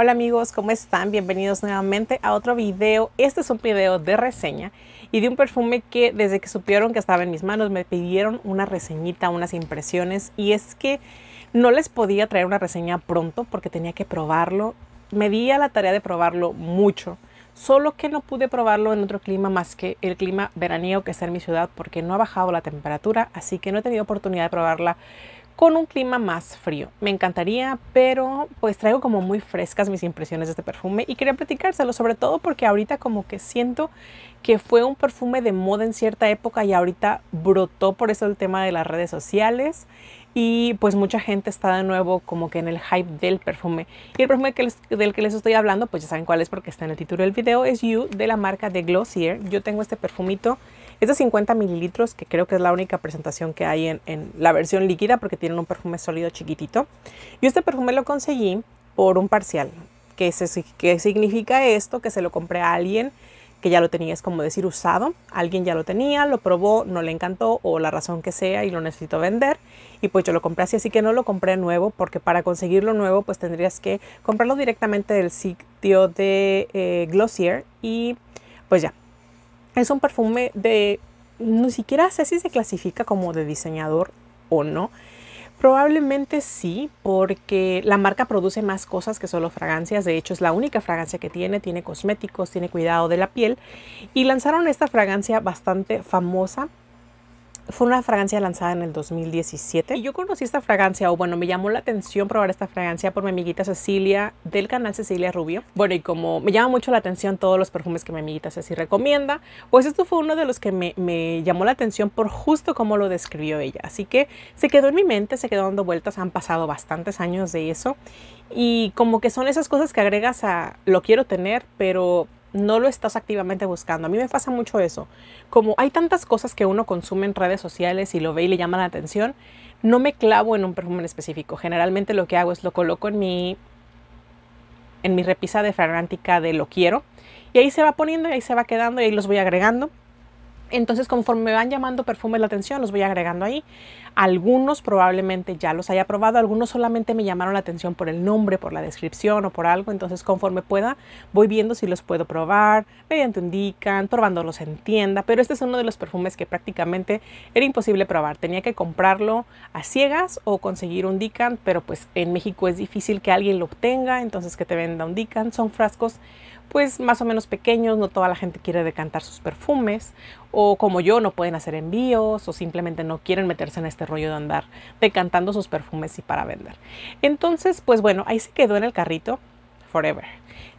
Hola amigos, ¿cómo están? Bienvenidos nuevamente a otro video. Este es un video de reseña y de un perfume que desde que supieron que estaba en mis manos me pidieron una reseñita, unas impresiones y es que no les podía traer una reseña pronto porque tenía que probarlo. Me di a la tarea de probarlo mucho, solo que no pude probarlo en otro clima más que el clima veraniego que está en mi ciudad porque no ha bajado la temperatura, así que no he tenido oportunidad de probarla con un clima más frío. Me encantaría, pero pues traigo como muy frescas mis impresiones de este perfume y quería platicárselo, sobre todo porque ahorita como que siento que fue un perfume de moda en cierta época y ahorita brotó por eso el tema de las redes sociales y pues mucha gente está de nuevo como que en el hype del perfume. Y el perfume del que les estoy hablando, pues ya saben cuál es porque está en el título del video, es You de la marca de Glossier. Yo tengo este perfumito, es de 50 mililitros, que creo que es la única presentación que hay en, la versión líquida porque tienen un perfume sólido chiquitito. Y este perfume lo conseguí por un parcial. que se, ¿Qué significa esto? Que se lo compré a alguien que ya lo tenía, es como decir usado, alguien ya lo tenía, lo probó, no le encantó o la razón que sea y lo necesito vender y pues yo lo compré así, así que no lo compré nuevo porque para conseguirlo nuevo pues tendrías que comprarlo directamente del sitio de eh, Glossier y pues ya. Es un perfume de, ni siquiera sé si se clasifica como de diseñador o no. Probablemente sí, porque la marca produce más cosas que solo fragancias. De hecho, es la única fragancia que tiene. Tiene cosméticos, tiene cuidado de la piel. Y lanzaron esta fragancia bastante famosa fue una fragancia lanzada en el 2017. Y yo conocí esta fragancia, o bueno, me llamó la atención probar esta fragancia por mi amiguita Cecilia del canal Cecilia Rubio. Bueno, y como me llama mucho la atención todos los perfumes que mi amiguita Ceci recomienda, pues esto fue uno de los que me, me llamó la atención por justo cómo lo describió ella. Así que se quedó en mi mente, se quedó dando vueltas, han pasado bastantes años de eso. Y como que son esas cosas que agregas a lo quiero tener, pero no lo estás activamente buscando. A mí me pasa mucho eso. Como hay tantas cosas que uno consume en redes sociales y lo ve y le llama la atención, no me clavo en un perfume en específico. Generalmente lo que hago es lo coloco en mi en mi repisa de fragántica de lo quiero y ahí se va poniendo y ahí se va quedando y ahí los voy agregando entonces, conforme me van llamando perfumes la atención, los voy agregando ahí. Algunos probablemente ya los haya probado, algunos solamente me llamaron la atención por el nombre, por la descripción o por algo. Entonces, conforme pueda, voy viendo si los puedo probar, mediante un DICAN, probándolos en tienda. Pero este es uno de los perfumes que prácticamente era imposible probar. Tenía que comprarlo a ciegas o conseguir un DICAN, pero pues en México es difícil que alguien lo obtenga, entonces que te venda un DICAN. Son frascos pues más o menos pequeños, no toda la gente quiere decantar sus perfumes o como yo no pueden hacer envíos o simplemente no quieren meterse en este rollo de andar decantando sus perfumes y para vender. Entonces, pues bueno, ahí se quedó en el carrito forever.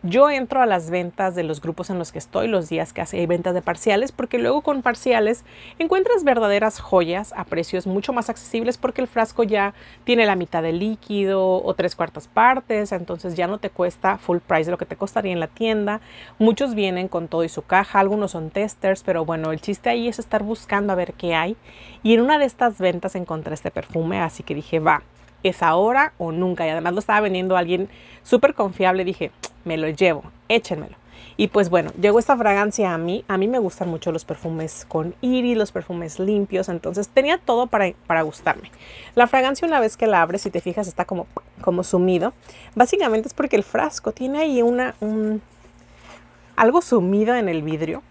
Yo entro a las ventas de los grupos en los que estoy los días que hay eh, ventas de parciales porque luego con parciales encuentras verdaderas joyas a precios mucho más accesibles porque el frasco ya tiene la mitad de líquido o tres cuartas partes, entonces ya no te cuesta full price lo que te costaría en la tienda. Muchos vienen con todo y su caja, algunos son testers, pero bueno, el chiste ahí es estar buscando a ver qué hay. Y en una de estas ventas encontré este perfume, así que dije, va, es ahora o nunca. Y además lo estaba vendiendo alguien súper confiable. Dije, me lo llevo, échenmelo. Y pues bueno, llegó esta fragancia a mí. A mí me gustan mucho los perfumes con iris, los perfumes limpios. Entonces tenía todo para, para gustarme. La fragancia una vez que la abres, si te fijas, está como, como sumido. Básicamente es porque el frasco tiene ahí una, algo sumido en el vidrio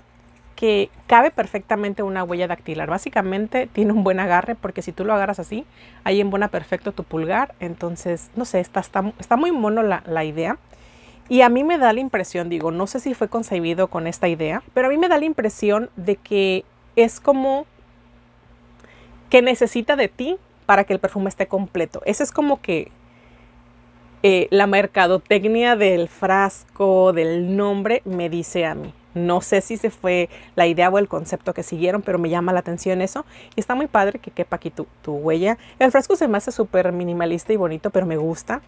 que cabe perfectamente una huella dactilar. Básicamente tiene un buen agarre porque si tú lo agarras así, ahí embona perfecto tu pulgar. Entonces, no sé, está, muy mono la, idea. Y a mí me da la impresión, digo, no sé si fue concebido con esta idea, pero a mí me da la impresión de que es como que necesita de ti para que el perfume esté completo. Esa es como que eh, la mercadotecnia del frasco, del nombre, me dice a mí. No sé si se fue la idea o el concepto que siguieron, pero me llama la atención eso. Y está muy padre que quepa aquí tu, huella. El frasco se me hace súper minimalista y bonito, pero me gusta.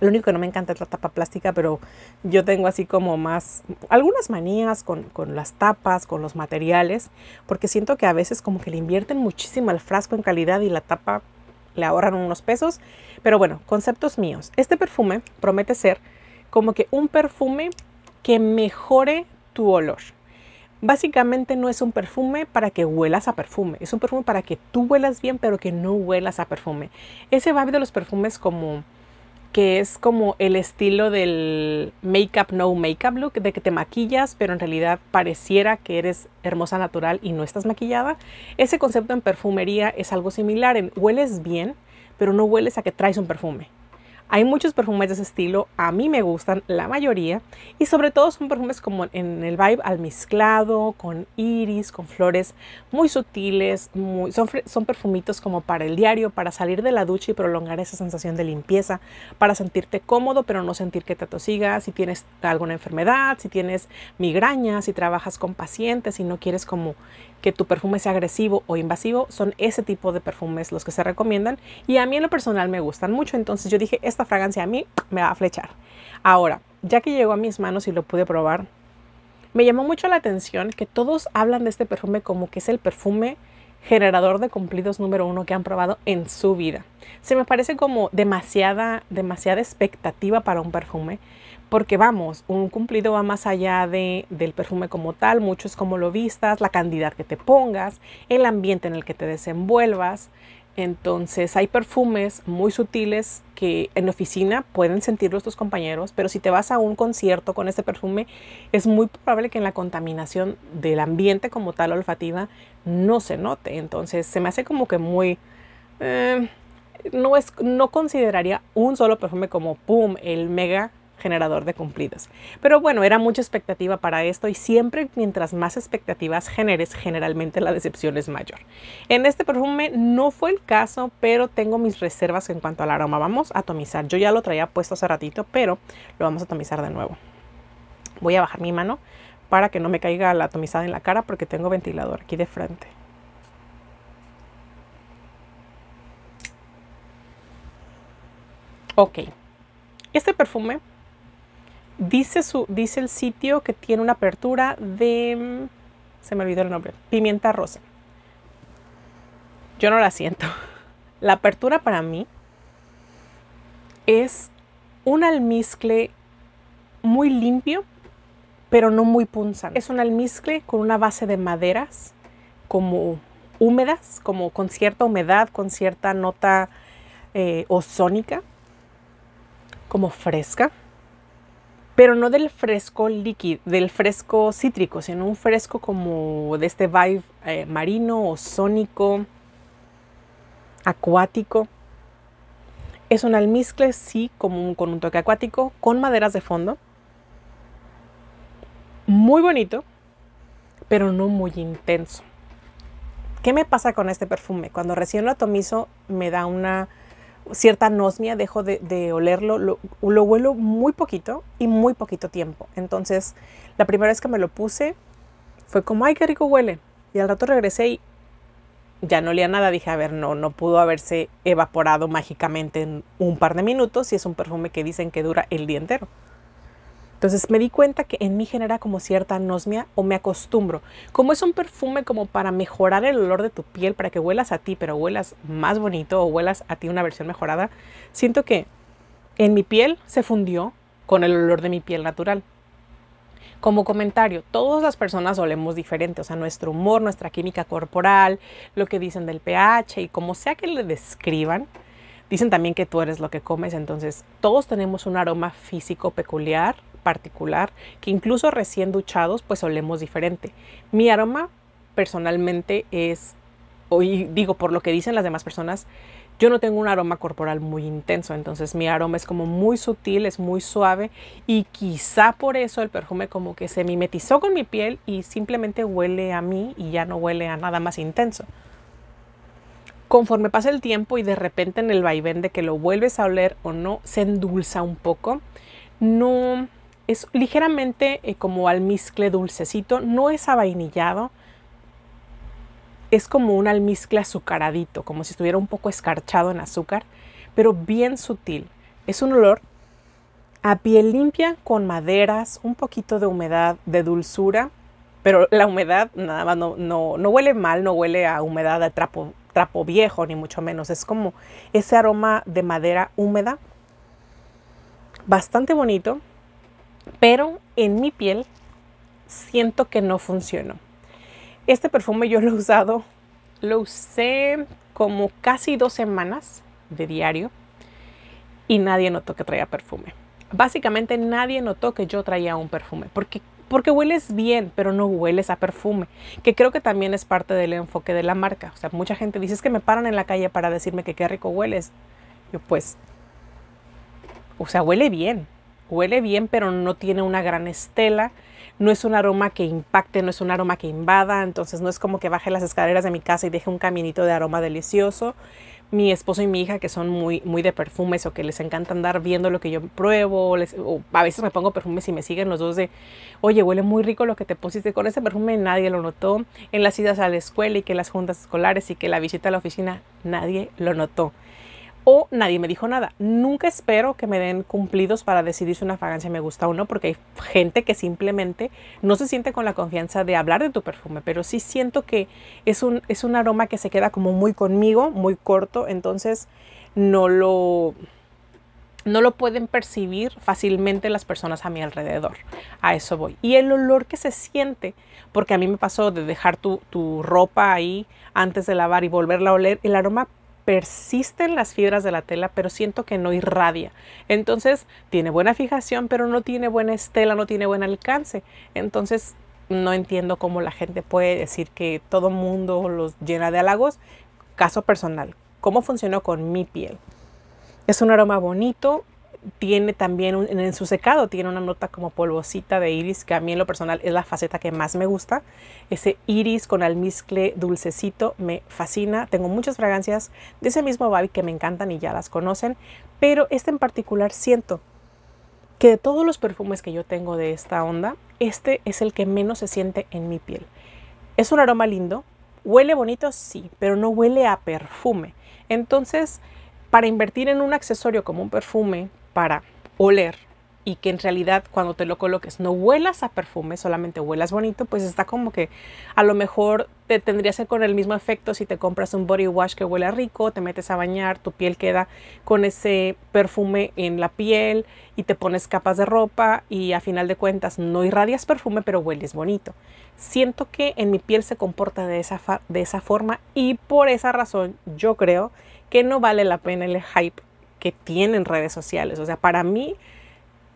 Lo único que no me encanta es la tapa plástica, pero yo tengo así como más algunas manías con, con, las tapas, con los materiales, porque siento que a veces como que le invierten muchísimo al frasco en calidad y la tapa le ahorran unos pesos. Pero bueno, conceptos míos. Este perfume promete ser como que un perfume que mejore tu olor. Básicamente no es un perfume para que huelas a perfume, es un perfume para que tú huelas bien pero que no huelas a perfume. Ese vibe de los perfumes como que es como el estilo del make-up, no makeup look, de que te maquillas, pero en realidad pareciera que eres hermosa natural y no estás maquillada. Ese concepto en perfumería es algo similar, en hueles bien, pero no hueles a que traes un perfume. Hay muchos perfumes de ese estilo, a mí me gustan la mayoría y sobre todo son perfumes como en el vibe al mezclado, con iris, con flores muy sutiles, muy, son, perfumitos como para el diario, para salir de la ducha y prolongar esa sensación de limpieza, para sentirte cómodo pero no sentir que te tosiga, si tienes alguna enfermedad, si tienes migrañas, si trabajas con pacientes y si no quieres como que tu perfume sea agresivo o invasivo, son ese tipo de perfumes los que se recomiendan y a mí en lo personal me gustan mucho, entonces yo dije, esta fragancia a mí me va a flechar. Ahora, ya que llegó a mis manos y lo pude probar, me llamó mucho la atención que todos hablan de este perfume como que es el perfume generador de cumplidos número uno que han probado en su vida. Se me parece como demasiada, demasiada expectativa para un perfume, porque vamos, un cumplido va más allá de, del perfume como tal, mucho es como lo vistas, la cantidad que te pongas, el ambiente en el que te desenvuelvas, entonces hay perfumes muy sutiles que en la oficina pueden sentirlos tus compañeros, pero si te vas a un concierto con este perfume, es muy probable que en la contaminación del ambiente como tal olfativa no se note. Entonces se me hace como que muy... Eh, no, es, no consideraría un solo perfume como, ¡pum!, el mega generador de cumplidos. Pero bueno, era mucha expectativa para esto y siempre mientras más expectativas generes, generalmente la decepción es mayor. En este perfume no fue el caso, pero tengo mis reservas en cuanto al aroma. Vamos a atomizar. Yo ya lo traía puesto hace ratito, pero lo vamos a atomizar de nuevo. Voy a bajar mi mano para que no me caiga la atomizada en la cara porque tengo ventilador aquí de frente. Ok, este perfume Dice, su, dice el sitio que tiene una apertura de, mm, se me olvidó el nombre, pimienta rosa. Yo no la siento. La apertura para mí es un almizcle muy limpio, pero no muy punzante. Es un almizcle con una base de maderas como húmedas, como con cierta humedad, con cierta nota eh, ozónica, como fresca pero no del fresco líquido, del fresco cítrico, sino un fresco como de este vibe eh, marino o sónico acuático. Es un almizcle, sí, como con un toque acuático, con maderas de fondo. Muy bonito, pero no muy intenso. ¿Qué me pasa con este perfume? Cuando recién lo atomizo me da una cierta anosmia, dejo de, olerlo, lo, lo, huelo muy poquito y muy poquito tiempo. Entonces, la primera vez que me lo puse fue como, ay, qué rico huele. Y al rato regresé y ya no olía nada. Dije, a ver, no, no pudo haberse evaporado mágicamente en un par de minutos y es un perfume que dicen que dura el día entero. Entonces me di cuenta que en mí genera como cierta anosmia o me acostumbro. Como es un perfume como para mejorar el olor de tu piel, para que huelas a ti, pero huelas más bonito o huelas a ti una versión mejorada, siento que en mi piel se fundió con el olor de mi piel natural. Como comentario, todas las personas olemos diferente, o sea, nuestro humor, nuestra química corporal, lo que dicen del pH y como sea que le describan, dicen también que tú eres lo que comes, entonces todos tenemos un aroma físico peculiar particular que incluso recién duchados pues olemos diferente. Mi aroma personalmente es, hoy digo por lo que dicen las demás personas, yo no tengo un aroma corporal muy intenso, entonces mi aroma es como muy sutil, es muy suave y quizá por eso el perfume como que se mimetizó con mi piel y simplemente huele a mí y ya no huele a nada más intenso. Conforme pasa el tiempo y de repente en el vaivén de que lo vuelves a oler o no, se endulza un poco. No, es ligeramente eh, como almizcle dulcecito, no es avainillado, es como un almizcle azucaradito, como si estuviera un poco escarchado en azúcar, pero bien sutil. Es un olor a piel limpia con maderas, un poquito de humedad, de dulzura, pero la humedad nada más no, no, no huele mal, no huele a humedad de trapo, trapo viejo, ni mucho menos. Es como ese aroma de madera húmeda, bastante bonito pero en mi piel siento que no funcionó. Este perfume yo lo he usado, lo usé como casi dos semanas de diario y nadie notó que traía perfume. Básicamente nadie notó que yo traía un perfume, porque porque hueles bien, pero no hueles a perfume, que creo que también es parte del enfoque de la marca. O sea, mucha gente dice es que me paran en la calle para decirme que qué rico hueles. Yo pues, o sea, huele bien, Huele bien, pero no tiene una gran estela. No es un aroma que impacte, no es un aroma que invada. Entonces no es como que baje las escaleras de mi casa y deje un caminito de aroma delicioso. Mi esposo y mi hija, que son muy, muy de perfumes o que les encanta andar viendo lo que yo pruebo, les, a veces me pongo perfumes y me siguen los dos de, oye, huele muy rico lo que te pusiste con ese perfume, nadie lo notó. En las idas a la escuela y que las juntas escolares y que la visita a la oficina, nadie lo notó o nadie me dijo nada. Nunca espero que me den cumplidos para decidir si una fragancia me gusta o no, porque hay gente que simplemente no se siente con la confianza de hablar de tu perfume, pero sí siento que es un, es un aroma que se queda como muy conmigo, muy corto, entonces no lo, no lo pueden percibir fácilmente las personas a mi alrededor. A eso voy. Y el olor que se siente, porque a mí me pasó de dejar tu, tu, ropa ahí antes de lavar y volverla a oler, el aroma persisten las fibras de la tela, pero siento que no irradia. Entonces, tiene buena fijación, pero no tiene buena estela, no tiene buen alcance. Entonces, no entiendo cómo la gente puede decir que todo mundo los llena de halagos. Caso personal, ¿cómo funcionó con mi piel? Es un aroma bonito, tiene también en su secado, tiene una nota como polvosita de iris, que a mí en lo personal es la faceta que más me gusta. Ese iris con almizcle dulcecito me fascina. Tengo muchas fragancias de ese mismo Babi que me encantan y ya las conocen, pero este en particular siento que de todos los perfumes que yo tengo de esta onda, este es el que menos se siente en mi piel. Es un aroma lindo, huele bonito, sí, pero no huele a perfume. Entonces, para invertir en un accesorio como un perfume, para oler y que en realidad cuando te lo coloques no huelas a perfume, solamente huelas bonito, pues está como que a lo mejor te tendría que con el mismo efecto si te compras un body wash que huela rico, te metes a bañar, tu piel queda con ese perfume en la piel y te pones capas de ropa y a final de cuentas no irradias perfume, pero hueles bonito. Siento que en mi piel se comporta de esa, de esa forma y por esa razón yo creo que no vale la pena el hype que tienen redes sociales. O sea, para mí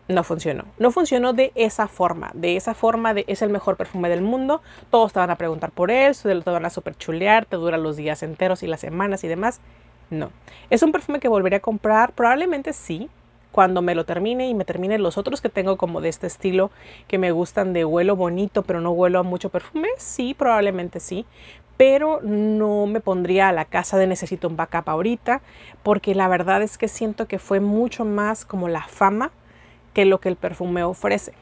no funcionó. No funcionó de esa forma. De esa forma de es el mejor perfume del mundo. Todos te van a preguntar por él, te van a chulear te dura los días enteros y las semanas y demás. No. ¿Es un perfume que volveré a comprar? Probablemente sí. Cuando me lo termine y me termine los otros que tengo como de este estilo que me gustan de vuelo bonito pero no vuelo a mucho perfume, sí, probablemente sí pero no me pondría a la casa de necesito un backup ahorita, porque la verdad es que siento que fue mucho más como la fama que lo que el perfume ofrece.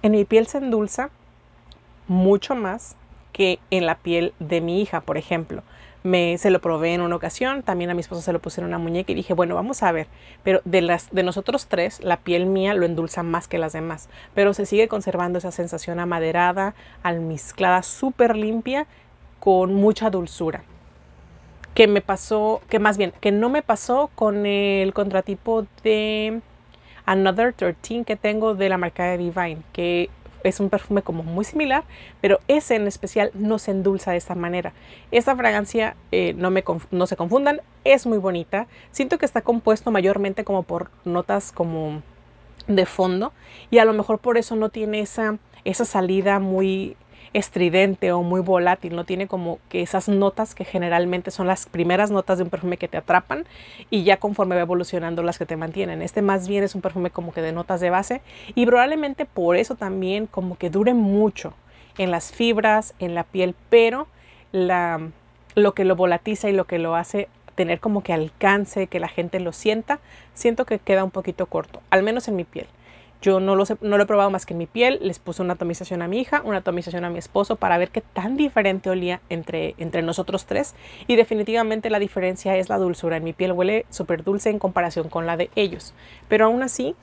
En mi piel se endulza mucho más que en la piel de mi hija, por ejemplo me, se lo probé en una ocasión, también a mi esposa se lo pusieron una muñeca y dije, bueno, vamos a ver, pero de, las, de nosotros tres, la piel mía lo endulza más que las demás, pero se sigue conservando esa sensación amaderada, almizclada, súper limpia, con mucha dulzura. Que me pasó, que más bien, que no me pasó con el contratipo de Another 13 que tengo de la marca de Divine, que es un perfume como muy similar, pero ese en especial no se endulza de esta manera. Esta fragancia, eh, no, me no se confundan, es muy bonita. Siento que está compuesto mayormente como por notas como de fondo y a lo mejor por eso no tiene esa, esa salida muy estridente o muy volátil, no tiene como que esas notas que generalmente son las primeras notas de un perfume que te atrapan y ya conforme va evolucionando las que te mantienen. Este más bien es un perfume como que de notas de base y probablemente por eso también como que dure mucho en las fibras, en la piel, pero la, lo que lo volatiza y lo que lo hace tener como que alcance, que la gente lo sienta, siento que queda un poquito corto, al menos en mi piel. Yo no lo, sé, no lo he probado más que en mi piel. Les puse una atomización a mi hija, una atomización a mi esposo para ver qué tan diferente olía entre, entre nosotros tres. Y definitivamente la diferencia es la dulzura. En mi piel huele súper dulce en comparación con la de ellos. Pero aún así,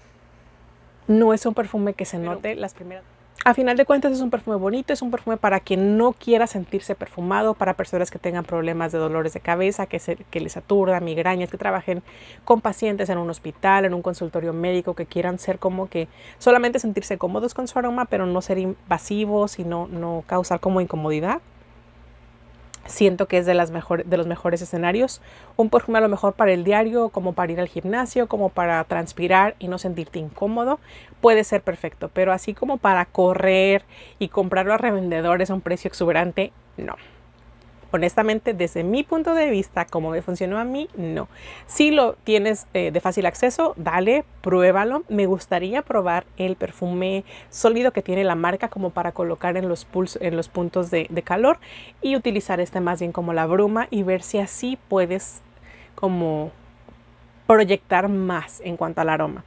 no es un perfume que se note las primeras a final de cuentas es un perfume bonito, es un perfume para quien no quiera sentirse perfumado, para personas que tengan problemas de dolores de cabeza, que, se, que les aturda, migrañas, que trabajen con pacientes en un hospital, en un consultorio médico, que quieran ser como que solamente sentirse cómodos con su aroma, pero no ser invasivos y no, no causar como incomodidad siento que es de, las de los mejores escenarios. Un perfume a lo mejor para el diario, como para ir al gimnasio, como para transpirar y no sentirte incómodo, puede ser perfecto, pero así como para correr y comprarlo a revendedores a un precio exuberante, no. Honestamente, desde mi punto de vista, como me funcionó a mí, no. Si lo tienes eh, de fácil acceso, dale, pruébalo. Me gustaría probar el perfume sólido que tiene la marca como para colocar en los, en los puntos de, de calor y utilizar este más bien como la bruma y ver si así puedes como proyectar más en cuanto al aroma.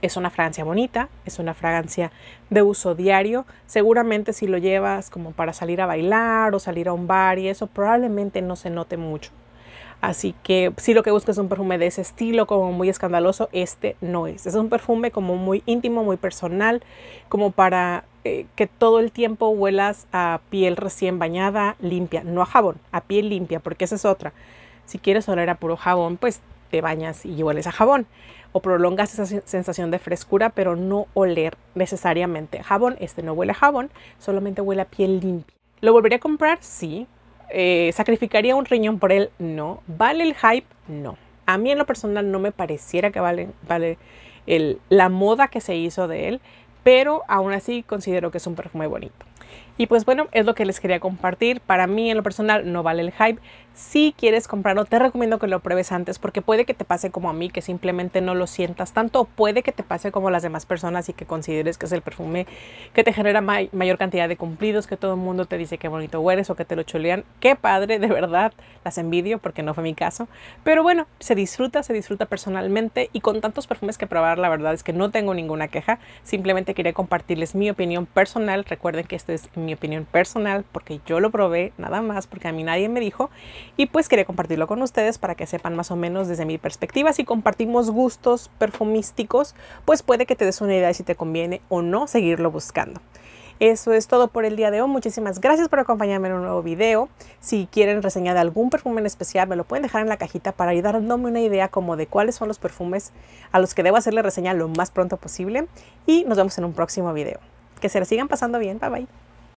Es una fragancia bonita, es una fragancia de uso diario. Seguramente si lo llevas como para salir a bailar o salir a un bar y eso, probablemente no se note mucho. Así que si lo que buscas es un perfume de ese estilo, como muy escandaloso, este no es. Es un perfume como muy íntimo, muy personal, como para eh, que todo el tiempo huelas a piel recién bañada, limpia, no a jabón, a piel limpia, porque esa es otra. Si quieres oler a puro jabón, pues te bañas y hueles a jabón o prolongas esa sensación de frescura, pero no oler necesariamente jabón. Este no huele a jabón, solamente huele a piel limpia. ¿Lo volvería a comprar? Sí. Eh, ¿Sacrificaría un riñón por él? No. ¿Vale el hype? No. A mí en lo personal no me pareciera que vale, la moda que se hizo de él, pero aún así considero que es un perfume bonito. Y pues bueno, es lo que les quería compartir. Para mí en lo personal no vale el hype. Si quieres comprarlo, te recomiendo que lo pruebes antes porque puede que te pase como a mí, que simplemente no lo sientas tanto, o puede que te pase como las demás personas y que consideres que es el perfume que te genera mayor cantidad de cumplidos, que todo el mundo te dice qué bonito eres o que te lo chulean. Qué padre, de verdad, las envidio porque no fue mi caso. Pero bueno, se disfruta, se disfruta personalmente y con tantos perfumes que probar, la verdad es que no tengo ninguna queja. Simplemente quería compartirles mi opinión personal. Recuerden que este es mi opinión personal porque yo lo probé nada más porque a mí nadie me dijo y pues quería compartirlo con ustedes para que sepan más o menos desde mi perspectiva. Si compartimos gustos perfumísticos, pues puede que te des una idea si te conviene o no seguirlo buscando. Eso es todo por el día de hoy. Muchísimas gracias por acompañarme en un nuevo video. Si quieren reseñar algún perfume en especial, me lo pueden dejar en la cajita para ir dándome una idea como de cuáles son los perfumes a los que debo hacerle reseña lo más pronto posible. Y nos vemos en un próximo video. Que se la sigan pasando bien. Bye bye.